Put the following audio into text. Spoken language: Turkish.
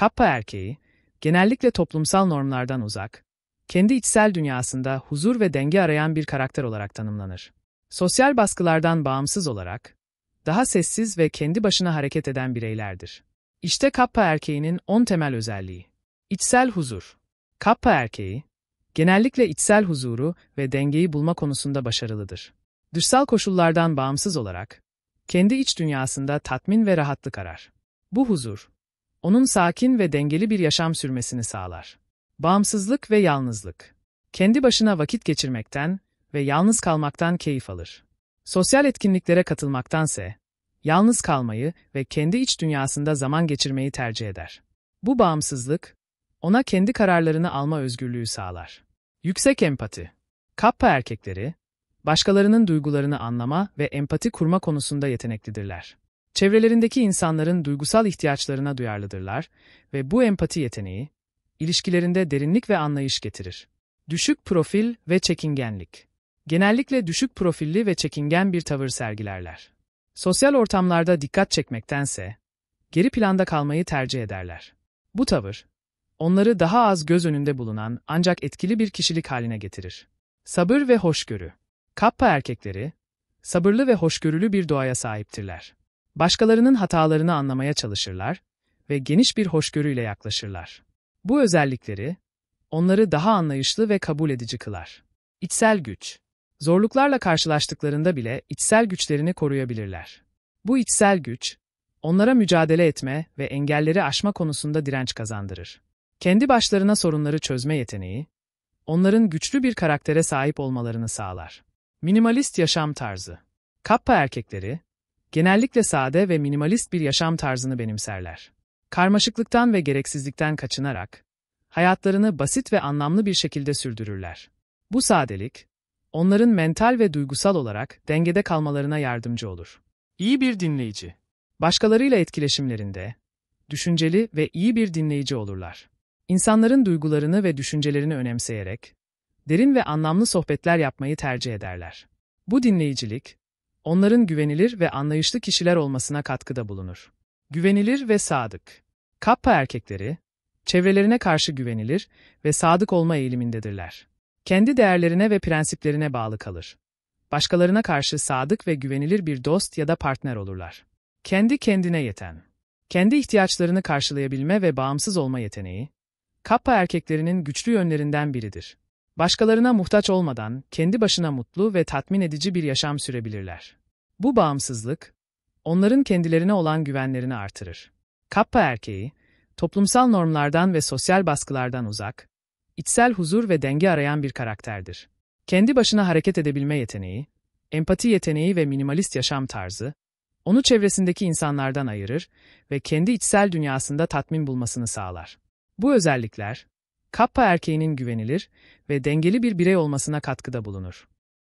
Kappa erkeği, genellikle toplumsal normlardan uzak, kendi içsel dünyasında huzur ve denge arayan bir karakter olarak tanımlanır. Sosyal baskılardan bağımsız olarak, daha sessiz ve kendi başına hareket eden bireylerdir. İşte Kappa erkeğinin 10 temel özelliği. İçsel huzur. Kappa erkeği, genellikle içsel huzuru ve dengeyi bulma konusunda başarılıdır. Dışsal koşullardan bağımsız olarak, kendi iç dünyasında tatmin ve rahatlık arar. Bu huzur, onun sakin ve dengeli bir yaşam sürmesini sağlar. Bağımsızlık ve yalnızlık. Kendi başına vakit geçirmekten ve yalnız kalmaktan keyif alır. Sosyal etkinliklere katılmaktanse, yalnız kalmayı ve kendi iç dünyasında zaman geçirmeyi tercih eder. Bu bağımsızlık, ona kendi kararlarını alma özgürlüğü sağlar. Yüksek empati. Kappa erkekleri, başkalarının duygularını anlama ve empati kurma konusunda yeteneklidirler. Çevrelerindeki insanların duygusal ihtiyaçlarına duyarlıdırlar ve bu empati yeteneği, ilişkilerinde derinlik ve anlayış getirir. Düşük profil ve çekingenlik Genellikle düşük profilli ve çekingen bir tavır sergilerler. Sosyal ortamlarda dikkat çekmektense, geri planda kalmayı tercih ederler. Bu tavır, onları daha az göz önünde bulunan ancak etkili bir kişilik haline getirir. Sabır ve hoşgörü Kappa erkekleri, sabırlı ve hoşgörülü bir doğaya sahiptirler. Başkalarının hatalarını anlamaya çalışırlar ve geniş bir hoşgörüyle yaklaşırlar. Bu özellikleri onları daha anlayışlı ve kabul edici kılar. İçsel güç Zorluklarla karşılaştıklarında bile içsel güçlerini koruyabilirler. Bu içsel güç, onlara mücadele etme ve engelleri aşma konusunda direnç kazandırır. Kendi başlarına sorunları çözme yeteneği, onların güçlü bir karaktere sahip olmalarını sağlar. Minimalist yaşam tarzı Kappa erkekleri, genellikle sade ve minimalist bir yaşam tarzını benimserler. Karmaşıklıktan ve gereksizlikten kaçınarak, hayatlarını basit ve anlamlı bir şekilde sürdürürler. Bu sadelik, onların mental ve duygusal olarak dengede kalmalarına yardımcı olur. İyi bir dinleyici. Başkalarıyla etkileşimlerinde, düşünceli ve iyi bir dinleyici olurlar. İnsanların duygularını ve düşüncelerini önemseyerek, derin ve anlamlı sohbetler yapmayı tercih ederler. Bu dinleyicilik, onların güvenilir ve anlayışlı kişiler olmasına katkıda bulunur. Güvenilir ve sadık. Kappa erkekleri, çevrelerine karşı güvenilir ve sadık olma eğilimindedirler. Kendi değerlerine ve prensiplerine bağlı kalır. Başkalarına karşı sadık ve güvenilir bir dost ya da partner olurlar. Kendi kendine yeten. Kendi ihtiyaçlarını karşılayabilme ve bağımsız olma yeteneği, Kappa erkeklerinin güçlü yönlerinden biridir. Başkalarına muhtaç olmadan kendi başına mutlu ve tatmin edici bir yaşam sürebilirler. Bu bağımsızlık, onların kendilerine olan güvenlerini artırır. Kappa erkeği, toplumsal normlardan ve sosyal baskılardan uzak, içsel huzur ve denge arayan bir karakterdir. Kendi başına hareket edebilme yeteneği, empati yeteneği ve minimalist yaşam tarzı, onu çevresindeki insanlardan ayırır ve kendi içsel dünyasında tatmin bulmasını sağlar. Bu özellikler, Kappa erkeğinin güvenilir ve dengeli bir birey olmasına katkıda bulunur.